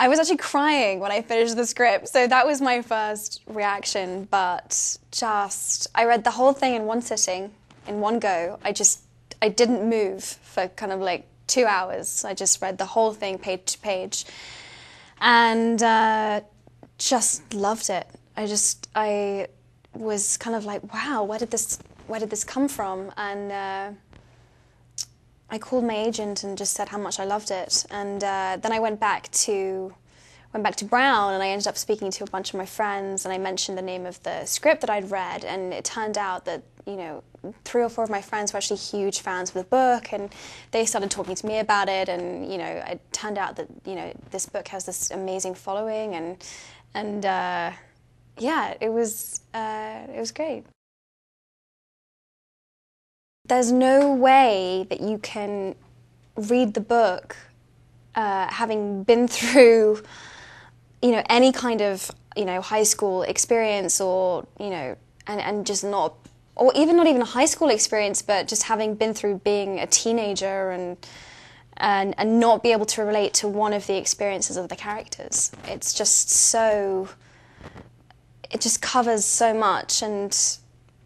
I was actually crying when I finished the script, so that was my first reaction. But just, I read the whole thing in one sitting, in one go. I just, I didn't move for kind of like two hours. I just read the whole thing page to page, and uh, just loved it. I just, I was kind of like, wow, where did this, where did this come from? And uh, I called my agent and just said how much I loved it. And uh, then I went back to went back to Brown and I ended up speaking to a bunch of my friends and I mentioned the name of the script that I'd read and it turned out that you know three or four of my friends were actually huge fans of the book and they started talking to me about it and you know it turned out that you know this book has this amazing following and and uh, yeah it was uh, it was great. There's no way that you can read the book uh, having been through, you know, any kind of you know high school experience or you know, and and just not, or even not even a high school experience, but just having been through being a teenager and. And, and not be able to relate to one of the experiences of the characters. It's just so it just covers so much and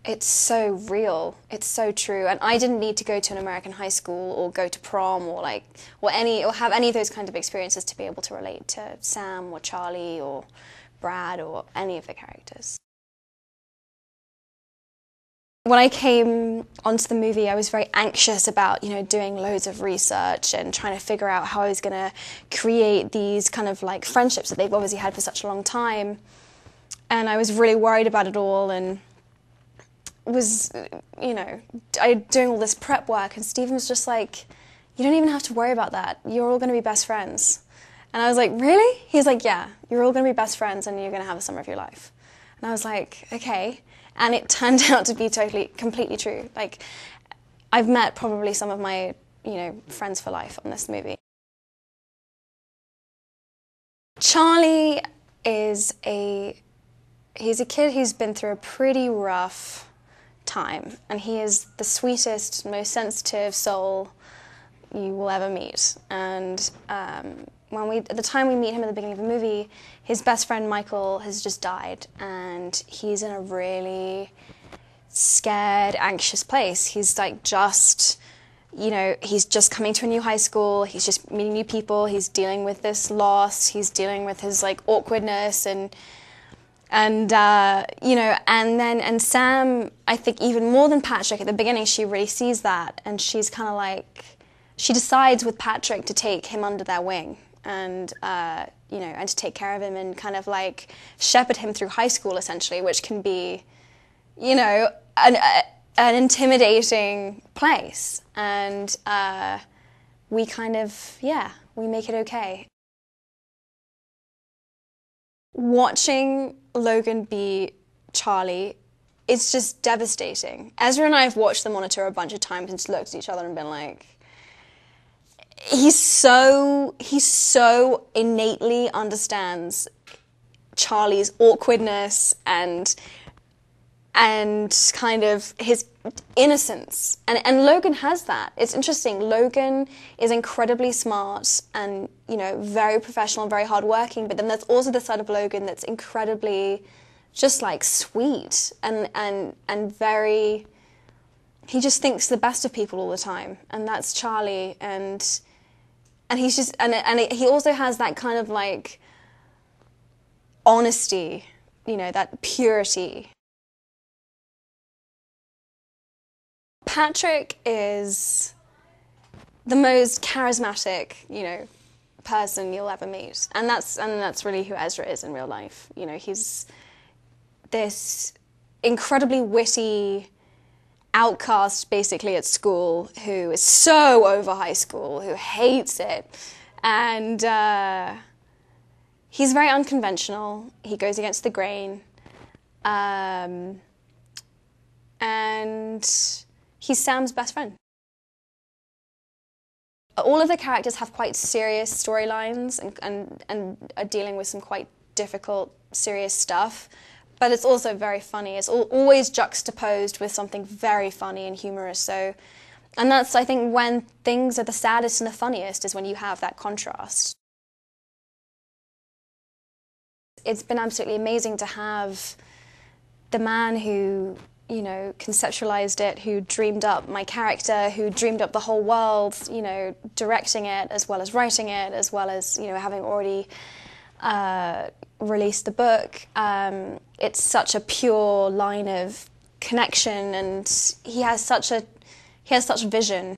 it's so real. It's so true. And I didn't need to go to an American high school or go to prom or like or any or have any of those kind of experiences to be able to relate to Sam or Charlie or Brad or any of the characters. When I came onto the movie, I was very anxious about, you know, doing loads of research and trying to figure out how I was going to create these kind of like friendships that they've obviously had for such a long time. And I was really worried about it all and was, you know, I doing all this prep work, and Stephen was just like, "You don't even have to worry about that. You're all going to be best friends." And I was like, "Really?" He's like, "Yeah. You're all going to be best friends, and you're going to have a summer of your life." And I was like, "Okay." And it turned out to be totally, completely true. Like, I've met probably some of my, you know, friends for life on this movie. Charlie is a he's a kid who's been through a pretty rough time, and he is the sweetest, most sensitive soul you will ever meet. And um, when we, at the time we meet him at the beginning of the movie, his best friend Michael has just died, and he's in a really scared, anxious place. He's like just, you know, he's just coming to a new high school. He's just meeting new people. He's dealing with this loss. He's dealing with his like awkwardness and and uh, you know, and then and Sam, I think even more than Patrick at the beginning, she really sees that, and she's kind of like, she decides with Patrick to take him under their wing, and uh, you know, and to take care of him and kind of like shepherd him through high school essentially, which can be, you know, an uh, an intimidating place, and uh, we kind of yeah, we make it okay. Watching Logan be Charlie is just devastating. Ezra and I have watched the monitor a bunch of times and just looked at each other and been like, he's so he's so innately understands Charlie's awkwardness and and kind of his innocence. And, and Logan has that. It's interesting. Logan is incredibly smart and, you know, very professional and very hardworking. But then there's also the side of Logan that's incredibly just like sweet and, and, and very, he just thinks the best of people all the time. And that's Charlie. And, and he's just, and, and he also has that kind of like honesty, you know, that purity Patrick is the most charismatic, you know, person you'll ever meet, and that's and that's really who Ezra is in real life. You know, he's this incredibly witty outcast basically at school who is so over high school who hates it and uh, he's very unconventional he goes against the grain um, and He's Sam's best friend. All of the characters have quite serious storylines and, and, and are dealing with some quite difficult, serious stuff. But it's also very funny. It's all, always juxtaposed with something very funny and humorous. So, and that's, I think, when things are the saddest and the funniest is when you have that contrast. It's been absolutely amazing to have the man who you know, conceptualized it, who dreamed up my character, who dreamed up the whole world, you know, directing it as well as writing it, as well as, you know, having already uh, released the book. Um, it's such a pure line of connection and he has such a he has such vision.